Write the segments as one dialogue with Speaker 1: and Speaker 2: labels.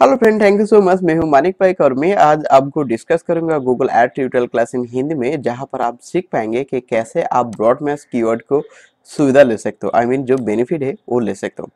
Speaker 1: Hello friend thank you so much मैं हूं मानिक पाइक और मैं आज आपको डिस्कस करूंगा Google ad tutorial class in Hindi में जहां पर आप सीख पाएंगे कि कैसे आप ब्रॉडमैस कीवर्ड को सुविधा ले सकते हो आई मीन जो बेनिफिट है वो ले सकते हो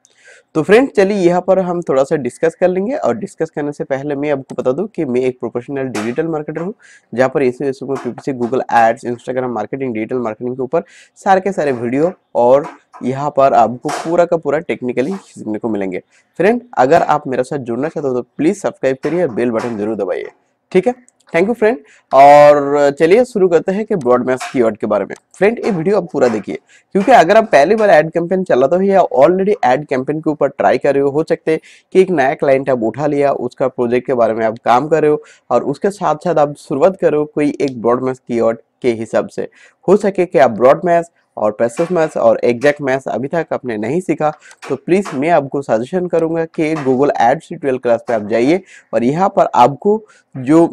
Speaker 1: तो फ्रेंड चलिए यहाँ पर हम थोड़ा सा डिस्कस कर लेंगे और डिस्कस करने से पहले मैं आपको बता दूं कि मैं एक प्रोफेशनल डिजिटल मार्केटर हूँ जहाँ पर ऐसे SEO PPC Google ads Instagram marketing digital marketing के ऊपर सारे के सारे वीडियो और यहाँ पर आपको पूरा का पूरा टेक्निकली सीखने को मिलेंगे फ्रेंड अगर आप मेरे साथ जुड़ना चाहते हो तो प्लीज़ सब्सक्राइब करिए बेल बटन जरूर दबाइए ठीक है थैंक यू फ्रेंड और चलिए शुरू करते हैं कि ब्रॉड मैप्स कीवर्ड के बारे में फ्रेंड ये वीडियो आप पूरा देखिए क्योंकि अगर आप पहली बार एड कैंपेन चलाते हो या ऑलरेडी एड कैंपेन के ऊपर ट्राई कर रहे हो हो सकते हैं कि एक नया क्लाइंट आप उठा लिया उसका प्रोजेक्ट के बारे में आप काम कर रहे हो और उसके साथ साथ आप शुरुआत करो कोई एक ब्रॉड मैप्स कीवर्ड के हिसाब से हो सके कि आप ब्रॉड मैप्स और पैसिव मैथ्स और एग्जैक्ट मैथ्स अभी तक आपने नहीं सीखा तो प्लीज़ मैं आपको सजेशन करूंगा कि गूगल एड्स ट्वेल्व क्लास पे आप जाइए और यहाँ पर आपको जो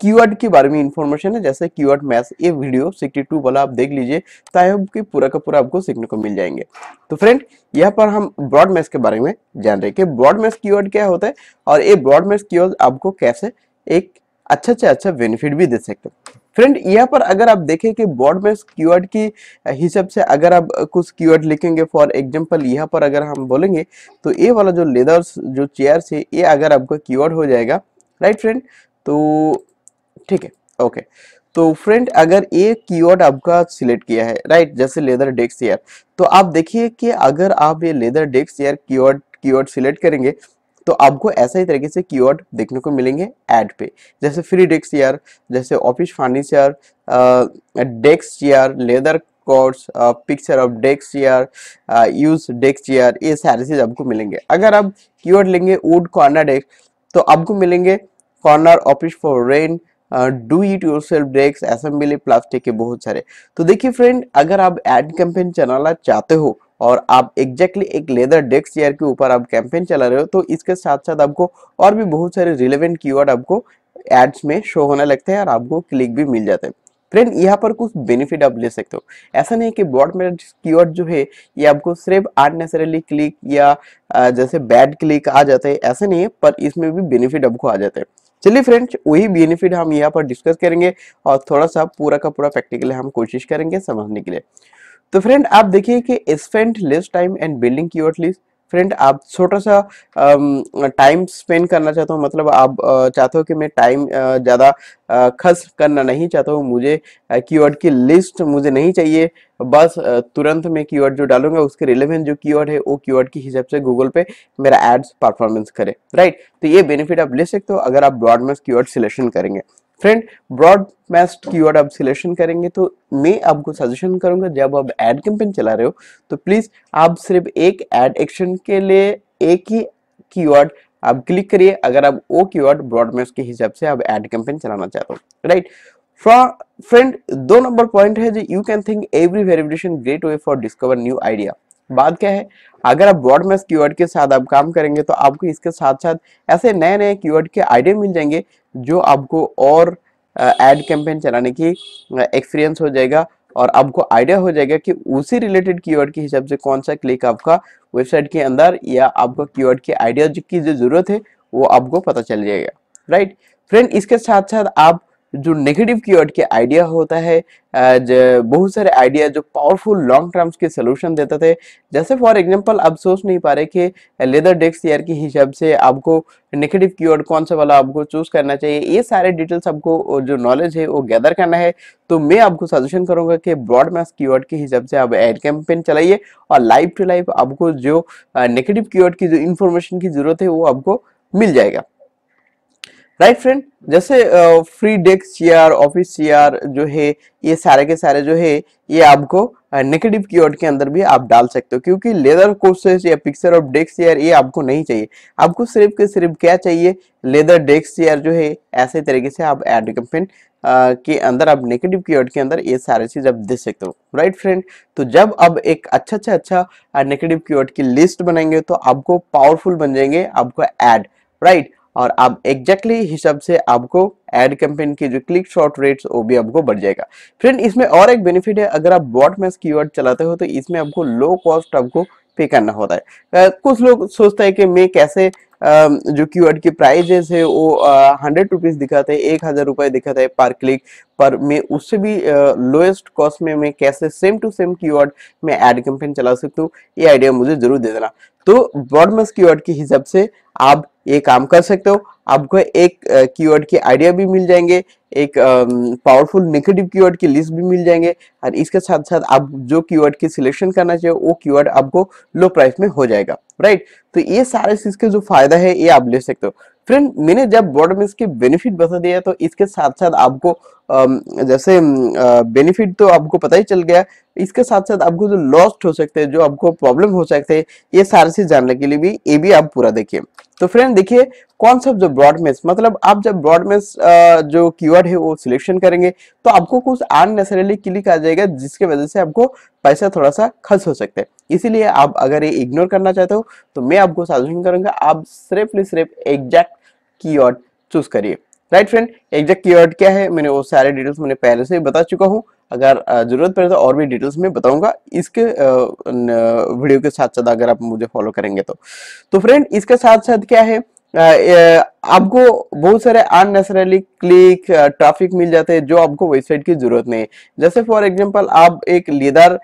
Speaker 1: कीवर्ड के बारे में इन्फॉर्मेशन है जैसे कीवर्ड मैथ ये वीडियो 62 वाला आप देख लीजिए ताकि कि पूरा का पूरा आपको सीखने को मिल जाएंगे तो फ्रेंड यहाँ पर हम ब्रॉड मैथ के बारे में जान रहे हैं कि ब्रॉड मैथ कीवर्ड क्या होता है और ये ब्रॉड मैथ कीवर्ड आपको कैसे एक अच्छा से अच्छा बेनिफिट भी दे सकते हैं फ्रेंड यहाँ पर अगर आप देखें कि ब्रॉड मैथ कीवर्ड की हिसाब से अगर आप कुछ कीवर्ड लिखेंगे फॉर एग्जांपल यहाँ पर अगर हम बोलेंगे तो ये वाला जो लेदर्स जो चेयर है ये अगर आपका कीवर्ड हो जाएगा राइट right, फ्रेंड तो ठीक है ओके तो फ्रेंड अगर ये कीवर्ड आपका सिलेक्ट किया है राइट जैसे लेदर डेस्क चेयर तो आप देखिए कि अगर आप ये leather desk chair keyword keyword select करेंगे तो आपको ऐसा ही तरीके से कीवर्ड देखने को मिलेंगे एड पे जैसे फ्री डेस्क चेयर जैसे office furniture desk chair leather course picture of desk chair use desk chair ये सारे चीज आपको मिलेंगे अगर आप कीवर्ड लेंगे वुड कॉर्नर डेस्क तो आपको मिलेंगे corner office for rain do it yourself desk assembly plastic के बहुत सारे तो देखिए फ्रेंड अगर आप एड कैंपेन चलाना चाहते हो और आप एग्जैक्टली exactly एक लेदर डेस्क चेयर के ऊपर आप कैंपेन चला रहे हो तो इसके साथ साथ आपको और भी बहुत सारे रिलेवेंट की आपको एड्स में शो होने लगते हैं और आपको क्लिक भी मिल जाते हैं फ्रेंड यहाँ पर कुछ बेनिफिट आप ले सकते हो ऐसा नहीं कि ब्रॉड मेरिट कीवर्ड जो है ये आपको सिर्फ अननेसरली क्लिक या uh, जैसे बैड क्लिक आ जाते हैं ऐसे नहीं है पर इसमें भी बेनिफिट आपको आ जाते हैं चलिए फ्रेंड्स वही बेनिफिट हम यहाँ पर डिस्कस करेंगे और थोड़ा सा पूरा का पूरा प्रैक्टिकल हम कोशिश करेंगे समझने के लिए तो फ्रेंड आप देखिए कि spend less time and building keyword list friend आप छोटा सा टाइम स्पेंड करना चाहता हूँ मतलब आप चाहते हो कि मैं टाइम ज़्यादा खर्च करना नहीं चाहता हूँ मुझे कीवर्ड की लिस्ट मुझे नहीं चाहिए बस तुरंत मैं कीवर्ड जो डालूंगा उसके रिलेवेंट जो कीवर्ड है वो कीवर्ड की हिसाब से गूगल पे मेरा एड्स परफॉर्मेंस करे राइट तो ये बेनिफिट आप ले सकते हो अगर आप ब्रॉडमास की सिलेक्शन करेंगे फ्रेंड ब्रॉड मैस्ट कीवर्ड आप सिलेक्शन करेंगे तो मैं आपको सजेशन करूंगा जब आप एड कैंपेन चला रहे हो तो प्लीज आप सिर्फ एक एड एक्शन के लिए एक ही कीवर्ड आप क्लिक करिए अगर आप वो कीवर्ड मैस्ट के हिसाब से आप एड कैंपेन चलाना चाहते हो राइट फ्रेंड दो नंबर पॉइंट है जो you can think every verification great way for discover new idea बात क्या है अगर आप वर्ड मैस की के साथ आप काम करेंगे तो आपको इसके साथ साथ ऐसे नए नए की के आइडिया मिल जाएंगे जो आपको और एड कैंपेन चलाने की एक्सपीरियंस हो जाएगा और आपको आइडिया हो जाएगा कि उसी रिलेटेड कीवर्ड के हिसाब से कौन सा क्लिक आपका वेबसाइट के अंदर या आपको कीवर्ड के आइडिया की जो जरूरत है वो आपको पता चल जाएगा राइट फ्रेंड इसके साथ साथ आप जो नेगेटिव कीवर्ड के आइडिया होता है बहुत सारे आइडिया जो पावरफुल लॉन्ग टर्म्स के सोल्यूशन देते थे जैसे फॉर एग्जांपल आप सोच नहीं पा रहे कि लेदर डेस्क ईयर के हिसाब से आपको नेगेटिव कीवर्ड कौन सा वाला आपको चूज करना चाहिए ये सारे डिटेल्स आपको जो नॉलेज है वो गैदर करना है तो मैं आपको सजेशन करूंगा कि ब्रॉड मैस कीवर्ड के हिसाब से आप एड कैंपेन चलाइए और लाइव टू लाइव आपको जो नेगेटिव कीवर्ड की जो इन्फॉर्मेशन की जरूरत है वो आपको मिल जाएगा राइट फ्रेंड जैसे free desk chair office chair जो है ये सारे के सारे जो है ये आपको नेगेटिव की के अंदर भी आप डाल सकते हो क्योंकि लेदर कोर्सेस या पिक्चर ऑफ डेस्क चेयर ये आपको नहीं चाहिए आपको सिर्फ के सिर्फ क्या चाहिए लेदर डेस्क चेयर जो है ऐसे तरीके से आप एड कैंपेन के अंदर आप नेगेटिव की के अंदर ये सारे चीज आप दे सकते हो राइट फ्रेंड तो जब आप एक अच्छा अच्छा अच्छा नेगेटिव की लिस्ट बनाएंगे तो आपको पावरफुल बन जाएंगे आपको एड राइट और अब एग्जैक्टली हिसाब से आपको एड कैंपेन की जो क्लिक शॉर्ट रेट्स वो भी आपको बढ़ जाएगा फ्रेंड इसमें और एक बेनिफिट है अगर आप बॉट मैस कीवर्ड चलाते हो तो इसमें आपको लो कॉस्ट आपको पे करना होता है कुछ लोग सोचते हैं कि मैं कैसे जो कीवर्ड की प्राइजेस है वो हंड्रेड रुपीज दिखाते हैं एक हजार रुपये दिखाते हैं पर क्लिक पर मैं उससे भी लोएस्ट कॉस्ट में मैं कैसे सेम टू सेम कीवर्ड में एड कैंपेन चला सकती हूँ ये आइडिया मुझे जरूर दे देना तो बॉडमस कीवर्ड के हिसाब से आप ये काम कर सकते हो आपको एक कीवर्ड के आइडिया भी मिल जाएंगे एक पावरफुल नेगेटिव कीवर्ड की लिस्ट भी मिल जाएंगे और इसके साथ साथ आप जो कीवर्ड की सिलेक्शन करना चाहिए वो कीवर्ड आपको लो प्राइस में हो जाएगा राइट तो ये सारे चीज के जो फायदा है ये आप ले सकते हो फ्रेंड मैंने जब बॉर्डर के बेनिफिट बता दिया तो इसके साथ साथ आपको जैसे बेनिफिट तो आपको पता ही चल गया इसके साथ साथ आपको जो लॉस्ट हो सकते हैं जो आपको प्रॉब्लम हो सकते हैं ये सारे चीज जानने के लिए भी ये भी आप पूरा देखिए तो फ्रेंड देखिए कौन सा जो ब्रॉड मतलब आप जब ब्रॉड मैच जो कीवर्ड है वो सिलेक्शन करेंगे तो आपको कुछ अननेसरली क्लिक आ जाएगा जिसकी वजह से आपको पैसा थोड़ा सा खर्च हो सकता है इसीलिए आप अगर ये इग्नोर करना चाहते हो तो मैं आपको सजेशन करूंगा आप सिर्फ सिर्फ एग्जैक्ट की चूज करिए राइट फ्रेंड एग्जैक्ट कीवर्ड क्या है मैंने वो सारे डिटेल्स मैंने पहले से बता चुका हूँ अगर जरूरत पड़े तो और भी डिटेल्स में बताऊंगा इसके वीडियो के साथ साथ अगर आप मुझे फॉलो करेंगे तो तो फ्रेंड इसके साथ साथ क्या है आपको बहुत सारे अननेसरली क्लिक ट्रैफिक मिल जाते हैं जो आपको वेबसाइट की जरूरत नहीं जैसे फॉर एग्जांपल आप एक लेदर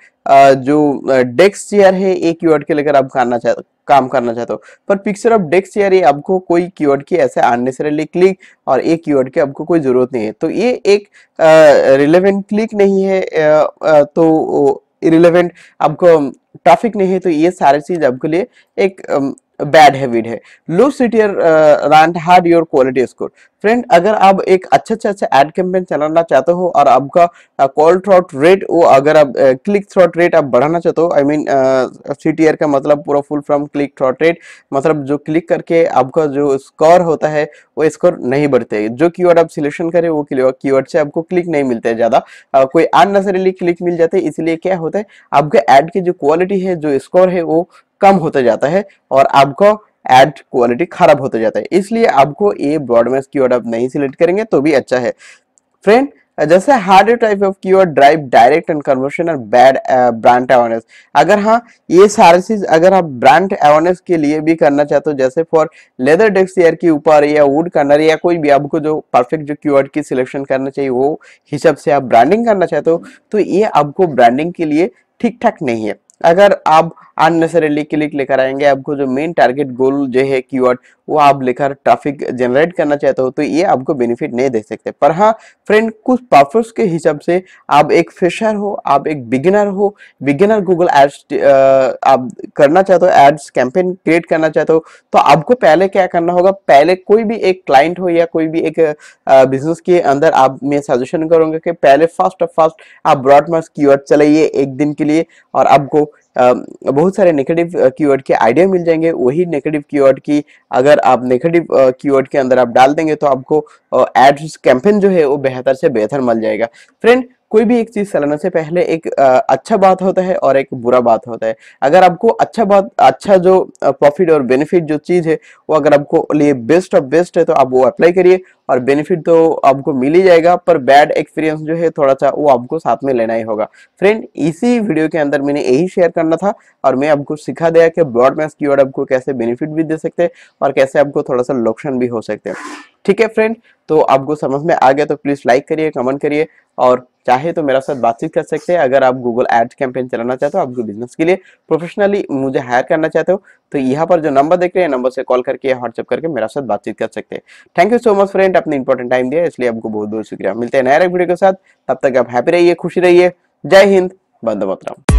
Speaker 1: जो डेस्क चेयर है एक कीवर्ड के लेकर आप करना चाहते काम करना चाहते हो पर पिक्चर ऑफ डेस्क चेयर ये आपको कोई कीवर्ड की ऐसे अननेसरली क्लिक और एक कीवर्ड की आपको कोई जरूरत नहीं है तो ये एक रिलेवेंट क्लिक नहीं है तो इरिलेवेंट आपको ट्रैफिक नहीं है तो ये सारे चीज आपके लिए एक बैड हैबिट है lose it your rand hard your quality score friend अगर आप एक अच्छे से अच्छे एड कैंपेन चलाना चाहते हो और आपका कॉल थ्रॉट रेट वो अगर आप क्लिक थ्रॉट रेट आप बढ़ाना चाहते हो I mean C T R का मतलब पूरा full from click through rate मतलब जो क्लिक करके आपका जो स्कोर होता है वो स्कोर नहीं बढ़ते है. जो कीवर्ड आप सिलेक्शन करें वो कीवर्ड से आपको क्लिक नहीं मिलते है ज़्यादा uh, कोई अननेसरली क्लिक मिल जाते हैं इसलिए क्या होता है आपके एड की जो क्वालिटी है जो स्कोर है वो कम होता जाता है और आपको एड क्वालिटी खराब होता जाता है इसलिए आपको ये ब्रॉडमास कीवर्ड आप नहीं सिलेक्ट करेंगे तो भी अच्छा है फ्रेंड जैसे hard type of keyword drive direct and conversion और बैड ब्रांड अवेयरनेस अगर हाँ ये सारे चीज अगर आप ब्रांड अवेयरनेस के लिए भी करना चाहते हो जैसे फॉर लेदर डेस्क चेयर के ऊपर या वुड कर्नर या कोई भी आपको जो परफेक्ट जो कीवर्ड की सिलेक्शन करना चाहिए वो हिसाब से आप ब्रांडिंग करना चाहते हो तो ये आपको ब्रांडिंग के लिए ठीक ठाक नहीं है अगर आप अननेसरली क्लिक लेकर आएंगे आपको जो मेन टारगेट गोल जो है कीवर्ड वो आप लेकर ट्रैफिक जनरेट करना चाहते हो तो ये आपको बेनिफिट नहीं दे सकते पर हाँ फ्रेंड कुछ पर्पस के हिसाब से आप एक फ्रेशर हो आप एक बिगिनर हो बिगिनर गूगल एड्स आप करना चाहते हो एड्स कैंपेन क्रिएट करना चाहते हो तो आपको पहले क्या करना होगा पहले कोई भी एक क्लाइंट हो या कोई भी एक बिजनेस के अंदर आप मैं सजेशन करूंगा कि पहले फर्स्ट ऑफ फर्स्ट आप ब्रॉडमास्ट की चलाइए एक दिन के लिए और आपको बहुत सारे नेगेटिव कीवर्ड के आइडिया मिल जाएंगे वही नेगेटिव कीवर्ड की अगर आप नेगेटिव कीवर्ड के अंदर आप डाल देंगे तो आपको एड्स कैंपेन जो है वो बेहतर से बेहतर मिल जाएगा फ्रेंड कोई भी एक चीज चलाने से पहले एक अच्छा बात होता है और एक बुरा बात होता है अगर आपको अच्छा बात अच्छा जो प्रॉफिट और बेनिफिट जो चीज है वो अगर आपको लिए बेस्ट ऑफ बेस्ट है तो आप वो अप्लाई करिए और बेनिफिट तो आपको मिल ही जाएगा पर बैड एक्सपीरियंस जो है थोड़ा सा वो आपको साथ में लेना ही होगा फ्रेंड इसी वीडियो के अंदर मैंने यही शेयर करना था और मैं आपको सिखा दिया कि ब्रॉड मैथ की आपको कैसे बेनिफिट भी दे सकते हैं और कैसे आपको थोड़ा सा लोकशन भी हो सकते हैं ठीक है फ्रेंड तो आपको समझ में आ गया तो प्लीज़ लाइक करिए कमेंट करिए और चाहे तो मेरा साथ बातचीत कर सकते हैं अगर आप गूगल एड्स कैंपेन चलाना चाहते हो आपके बिजनेस के लिए प्रोफेशनली मुझे हायर करना चाहते हो तो यहाँ पर जो नंबर देख रहे हैं नंबर से कॉल करके व्हाट्सअप करके मेरा साथ बातचीत कर सकते हैं thank you so much friend अपने इंपॉर्टेंट टाइम दिया इसलिए आपको बहुत बहुत शुक्रिया मिलते हैं नया वीडियो के साथ तब तक आप हैप्पी रहिए खुशी रहिए जय हिंद बंद मतराम